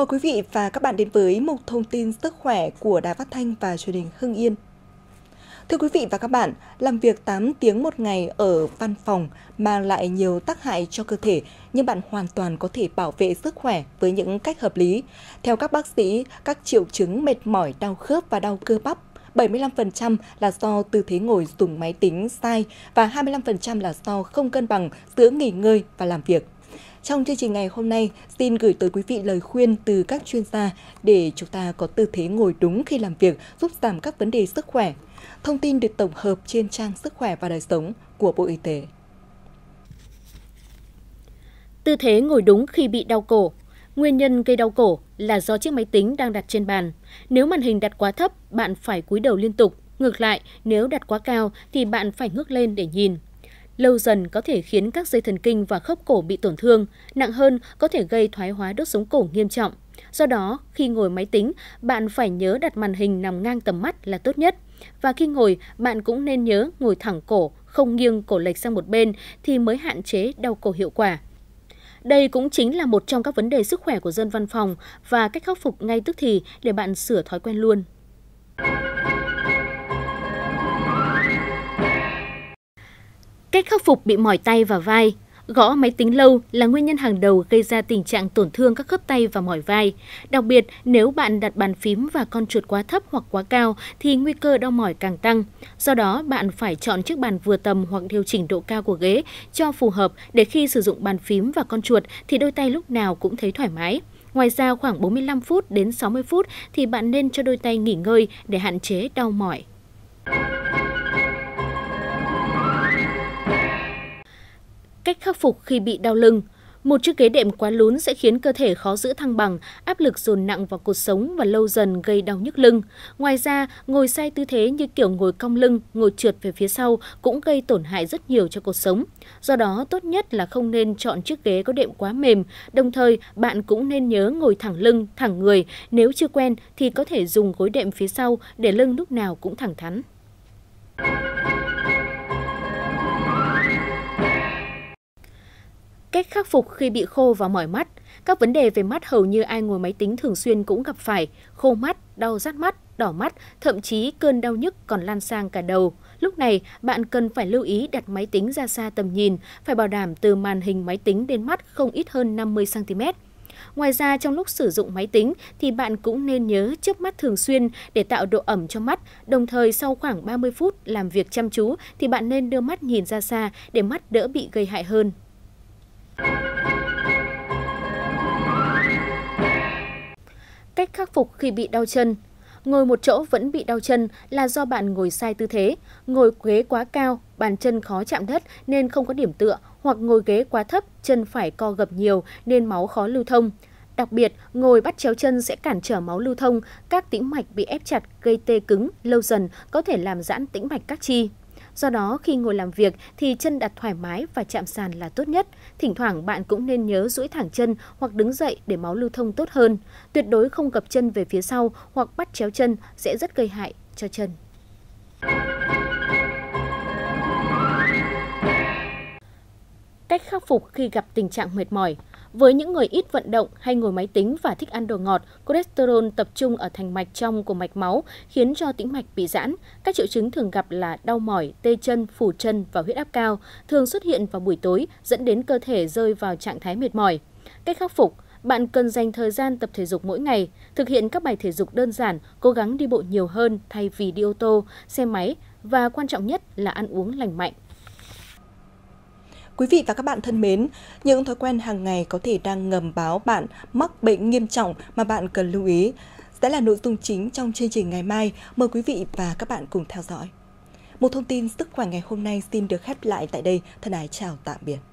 Mời quý vị và các bạn đến với một thông tin sức khỏe của Đài Phát Thanh và truyền hình Hưng Yên. Thưa quý vị và các bạn, làm việc 8 tiếng một ngày ở văn phòng mang lại nhiều tác hại cho cơ thể, nhưng bạn hoàn toàn có thể bảo vệ sức khỏe với những cách hợp lý. Theo các bác sĩ, các triệu chứng mệt mỏi, đau khớp và đau cơ bắp 75% là do tư thế ngồi dùng máy tính sai và 25% là do không cân bằng giữa nghỉ ngơi và làm việc. Trong chương trình ngày hôm nay, xin gửi tới quý vị lời khuyên từ các chuyên gia để chúng ta có tư thế ngồi đúng khi làm việc, giúp giảm các vấn đề sức khỏe. Thông tin được tổng hợp trên trang Sức khỏe và đời sống của Bộ Y tế. Tư thế ngồi đúng khi bị đau cổ. Nguyên nhân gây đau cổ là do chiếc máy tính đang đặt trên bàn. Nếu màn hình đặt quá thấp, bạn phải cúi đầu liên tục. Ngược lại, nếu đặt quá cao thì bạn phải ngước lên để nhìn lâu dần có thể khiến các dây thần kinh và khớp cổ bị tổn thương, nặng hơn có thể gây thoái hóa đốt sống cổ nghiêm trọng. Do đó, khi ngồi máy tính, bạn phải nhớ đặt màn hình nằm ngang tầm mắt là tốt nhất. Và khi ngồi, bạn cũng nên nhớ ngồi thẳng cổ, không nghiêng cổ lệch sang một bên thì mới hạn chế đau cổ hiệu quả. Đây cũng chính là một trong các vấn đề sức khỏe của dân văn phòng và cách khắc phục ngay tức thì để bạn sửa thói quen luôn. Cách khắc phục bị mỏi tay và vai. Gõ máy tính lâu là nguyên nhân hàng đầu gây ra tình trạng tổn thương các khớp tay và mỏi vai. Đặc biệt, nếu bạn đặt bàn phím và con chuột quá thấp hoặc quá cao thì nguy cơ đau mỏi càng tăng. Do đó, bạn phải chọn chiếc bàn vừa tầm hoặc điều chỉnh độ cao của ghế cho phù hợp để khi sử dụng bàn phím và con chuột thì đôi tay lúc nào cũng thấy thoải mái. Ngoài ra khoảng 45 phút đến 60 phút thì bạn nên cho đôi tay nghỉ ngơi để hạn chế đau mỏi. cách khắc phục khi bị đau lưng. Một chiếc ghế đệm quá lún sẽ khiến cơ thể khó giữ thăng bằng, áp lực dồn nặng vào cột sống và lâu dần gây đau nhức lưng. Ngoài ra, ngồi sai tư thế như kiểu ngồi cong lưng, ngồi trượt về phía sau cũng gây tổn hại rất nhiều cho cột sống. Do đó, tốt nhất là không nên chọn chiếc ghế có đệm quá mềm. Đồng thời, bạn cũng nên nhớ ngồi thẳng lưng, thẳng người. Nếu chưa quen thì có thể dùng gối đệm phía sau để lưng lúc nào cũng thẳng thắn. Cách khắc phục khi bị khô và mỏi mắt. Các vấn đề về mắt hầu như ai ngồi máy tính thường xuyên cũng gặp phải, khô mắt, đau rát mắt, đỏ mắt, thậm chí cơn đau nhức còn lan sang cả đầu. Lúc này, bạn cần phải lưu ý đặt máy tính ra xa tầm nhìn, phải bảo đảm từ màn hình máy tính đến mắt không ít hơn 50 cm. Ngoài ra, trong lúc sử dụng máy tính thì bạn cũng nên nhớ chớp mắt thường xuyên để tạo độ ẩm cho mắt. Đồng thời, sau khoảng 30 phút làm việc chăm chú thì bạn nên đưa mắt nhìn ra xa để mắt đỡ bị gây hại hơn. Cách khắc phục khi bị đau chân Ngồi một chỗ vẫn bị đau chân là do bạn ngồi sai tư thế, ngồi ghế quá cao, bàn chân khó chạm đất nên không có điểm tựa, hoặc ngồi ghế quá thấp, chân phải co gập nhiều nên máu khó lưu thông. Đặc biệt, ngồi bắt chéo chân sẽ cản trở máu lưu thông, các tĩnh mạch bị ép chặt, gây tê cứng, lâu dần có thể làm giãn tĩnh mạch các chi. Do đó, khi ngồi làm việc thì chân đặt thoải mái và chạm sàn là tốt nhất. Thỉnh thoảng bạn cũng nên nhớ duỗi thẳng chân hoặc đứng dậy để máu lưu thông tốt hơn. Tuyệt đối không gập chân về phía sau hoặc bắt chéo chân sẽ rất gây hại cho chân. Cách khắc phục khi gặp tình trạng mệt mỏi – với những người ít vận động hay ngồi máy tính và thích ăn đồ ngọt, cholesterol tập trung ở thành mạch trong của mạch máu khiến cho tĩnh mạch bị giãn. Các triệu chứng thường gặp là đau mỏi, tê chân, phù chân và huyết áp cao, thường xuất hiện vào buổi tối dẫn đến cơ thể rơi vào trạng thái mệt mỏi. Cách khắc phục bạn cần dành thời gian tập thể dục mỗi ngày, thực hiện các bài thể dục đơn giản, cố gắng đi bộ nhiều hơn thay vì đi ô tô, xe máy và quan trọng nhất là ăn uống lành mạnh. Quý vị và các bạn thân mến, những thói quen hàng ngày có thể đang ngầm báo bạn mắc bệnh nghiêm trọng mà bạn cần lưu ý sẽ là nội dung chính trong chương trình ngày mai. Mời quý vị và các bạn cùng theo dõi. Một thông tin sức khỏe ngày hôm nay xin được khép lại tại đây. Thân ái chào tạm biệt.